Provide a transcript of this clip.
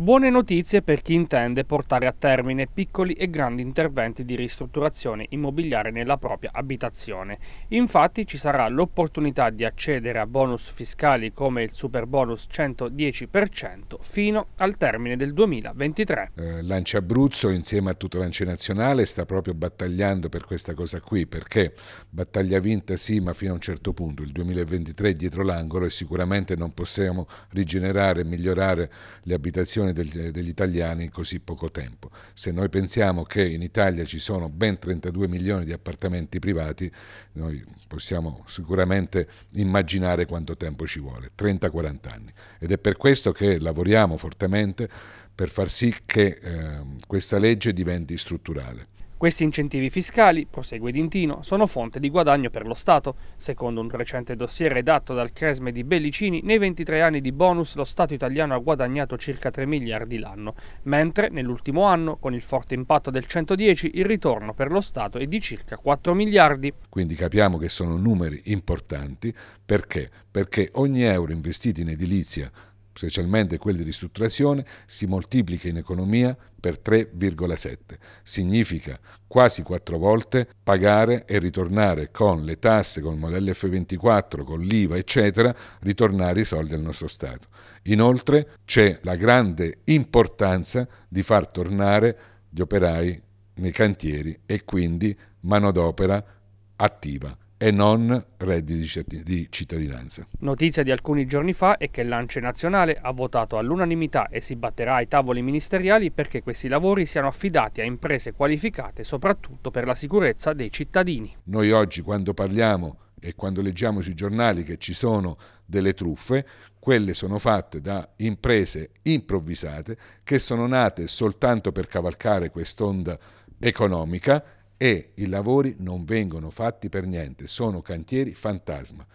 Buone notizie per chi intende portare a termine piccoli e grandi interventi di ristrutturazione immobiliare nella propria abitazione. Infatti ci sarà l'opportunità di accedere a bonus fiscali come il super bonus 110% fino al termine del 2023. Eh, Lancia Abruzzo insieme a tutto Lancia Nazionale sta proprio battagliando per questa cosa qui perché battaglia vinta sì ma fino a un certo punto il 2023 è dietro l'angolo e sicuramente non possiamo rigenerare e migliorare le abitazioni attenzione degli, eh, degli, italiani in così poco tempo. Se noi pensiamo che in Italia ci sono ben 32 milioni di appartamenti privati, noi possiamo sicuramente immaginare quanto tempo ci vuole, 30-40 anni. Ed è per questo che lavoriamo fortemente per far sì che eh, questa legge diventi strutturale. Questi incentivi fiscali, prosegue Dintino, sono fonte di guadagno per lo Stato. Secondo un recente dossier redatto dal Cresme di Bellicini, nei 23 anni di bonus lo Stato italiano ha guadagnato circa 3 miliardi l'anno, mentre nell'ultimo anno, con il forte impatto del 110, il ritorno per lo Stato è di circa 4 miliardi. Quindi capiamo che sono numeri importanti perché? Perché ogni euro investito in edilizia specialmente quelli di ristrutturazione, si moltiplica in economia per 3,7. Significa quasi quattro volte pagare e ritornare con le tasse, con il modello F24, con l'IVA, eccetera, ritornare i soldi al nostro Stato. Inoltre c'è la grande importanza di far tornare gli operai nei cantieri e quindi manodopera attiva e non redditi di cittadinanza. Notizia di alcuni giorni fa è che l'Ance Nazionale ha votato all'unanimità e si batterà ai tavoli ministeriali perché questi lavori siano affidati a imprese qualificate soprattutto per la sicurezza dei cittadini. Noi oggi quando parliamo e quando leggiamo sui giornali che ci sono delle truffe, quelle sono fatte da imprese improvvisate che sono nate soltanto per cavalcare quest'onda economica e i lavori non vengono fatti per niente, sono cantieri fantasma.